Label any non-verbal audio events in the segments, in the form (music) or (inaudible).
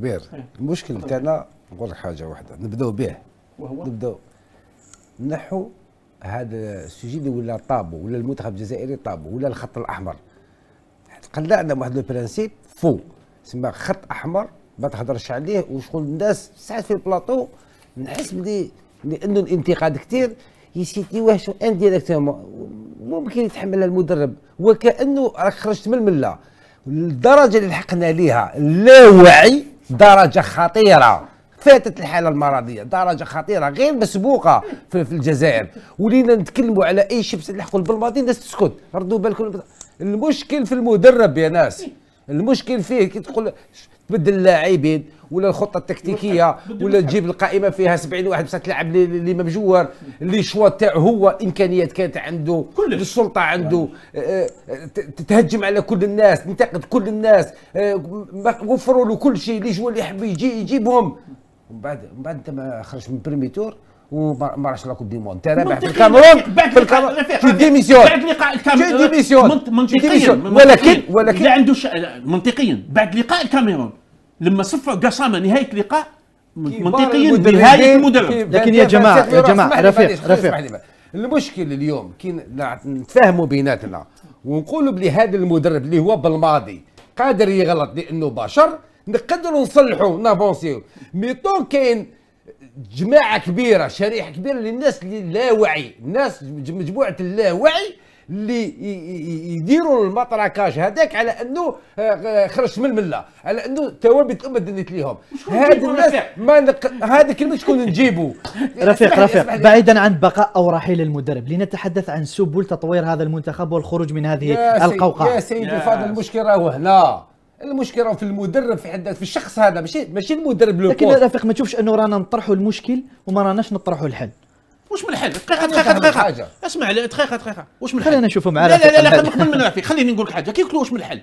كبير إيه. المشكل تاعنا نقول لك حاجه واحده نبداو به وهو نبداو نحو هذا السوجي اللي ولا طابو ولا المنتخب الجزائري طابو ولا الخط الاحمر قلعنا واحد لو برانسيب فو تسمى خط احمر ما تهضرش عليه وشغل الناس ساعات في البلاطو نحس بلي لانه الانتقاد كثير يسيتي واش انديريكتومون ممكن يتحملها المدرب وكانه راك خرجت من المله الدرجه اللي لحقنا ليها اللاوعي درجه خطيره فاتت الحاله المرضيه درجه خطيره غير مسبوقه في, في الجزائر ولينا نتكلموا على اي شيء بس نلحقوا بالماضي الناس تسكت ردوا بالكم المشكل في المدرب يا ناس المشكل فيه كي تقول تبدل اللاعبين ولا الخطه التكتيكيه ولا تجيب القائمه فيها 70 واحد بصح تلعب اللي مبجور اللي شوا تاع هو امكانيات كانت عنده كل السلطه عنده آه, آه، تهجم على كل الناس تنتقد كل الناس آه وفروا له كل شيء اللي جوا اللي يحب يجي يجيبهم من بعد من بعد انت ما خرج من بريميتور وما راش راكم دي مون ترابح في الكاميرون في الكاميرون تي ديميسيون بعد لقاء الكاميرون تي ديميسيون منطقيا ولكن ولكن لا عنده منطقيا بعد لقاء الكاميرون لما صفوا قسامه نهايه اللقاء منطقيا نهايه المدرب لكن يا جماعه يا جماعه رفيق رفيق المشكل اليوم كي نتفاهموا بيناتنا ونقولوا بلي هذا المدرب اللي هو بالماضي قادر يغلط لانه بشر نقدروا نصلحوا نافونسيو مي طون كاين جماعه كبيره شريحه كبيره للناس اللي لا وعي الناس مجموعه اللا وعي اللي يديروا المطرقاش هذاك على انه آه، آه، خرجت من المله على انه توابت الامه دنيت ليهم هاد الناس ما نق... هذه كلمه شكون نجيبوا (laughs) رفيق رفيق بعيدا عن بقاء او رحيل المدرب لنتحدث عن سبل تطوير هذا المنتخب والخروج من هذه يا القوقعه يا سيدي الفاضل المشكله راهو هنا المشكله في المدرب في حد في الشخص هذا ماشي ماشي المدرب لو لكن رفيق ما تشوفش انه رانا نطرحوا المشكل وما راناش نطرحوا الحل واش من الحل دقيقه دقيقه دقيقه اسمع دقيقه دقيقه واش من الحل خلينا نشوفوا مع لا لا لا قبل من رفيق خليني نقول لك حاجه كي قلت واش من الحل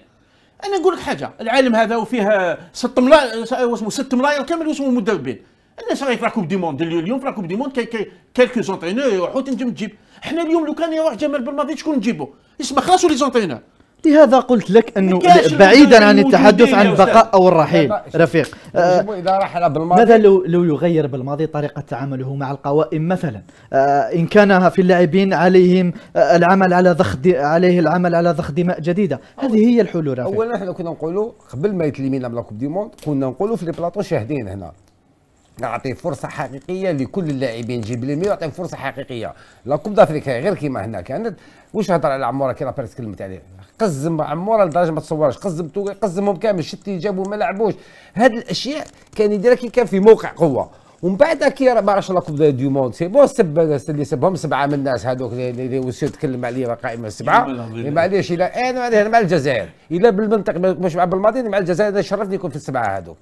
انا نقول لك حاجه العالم هذا وفيه ست ملاير اسمه ست ملاير كامل اسمه مدربين الناس راهي في لاكوب دي موند اليوم في لاكوب دي موند كي كيلكو زونترينور يروحوا تنجم تجيب حنا اليوم لو كان يروح جمال بالماضي شكون نجيبو اسمع خلاصوا لي زونترينور لهذا قلت لك انه بعيدا عن التحدث عن البقاء او الرحيل رفيق اذا آه، رحل بالماضي ماذا لو لو يغير بالماضي طريقه تعامله مع القوائم مثلا آه، ان كان في اللاعبين عليهم آه، العمل على ضخ عليه العمل على ضخ دماء جديده هذه هي الحلول رفيق اولا احنا كنا نقولوا قبل ما يتلمينا من كوب دي موند كنا نقولوا في لي بلاطو شاهدين هنا نعطي فرصه حقيقيه لكل اللاعبين نجيب لي ميو ونعطيهم فرصه حقيقيه لا كوب دافريكا غير كيما هنا كانت واش هضر على عموره كي لابريس كلمت عليه قزم عموره لدرجه ما تصورش قزم قزمهم كامل شتي جابوا ما لعبوش هاد الاشياء كان يديرها كي كان في موقع قوه ومن بعد كي ما عرفش لا كوب موند سي بون سب اللي سبهم سبعه من الناس هذوك اللي تكلم عليه القائمه السبعه إيه، إيه، معليش الى انا إيه، مع الجزائر الا بالمنطق مش مع بالماضي مع الجزائر شرفني يكون في السبعه هذوك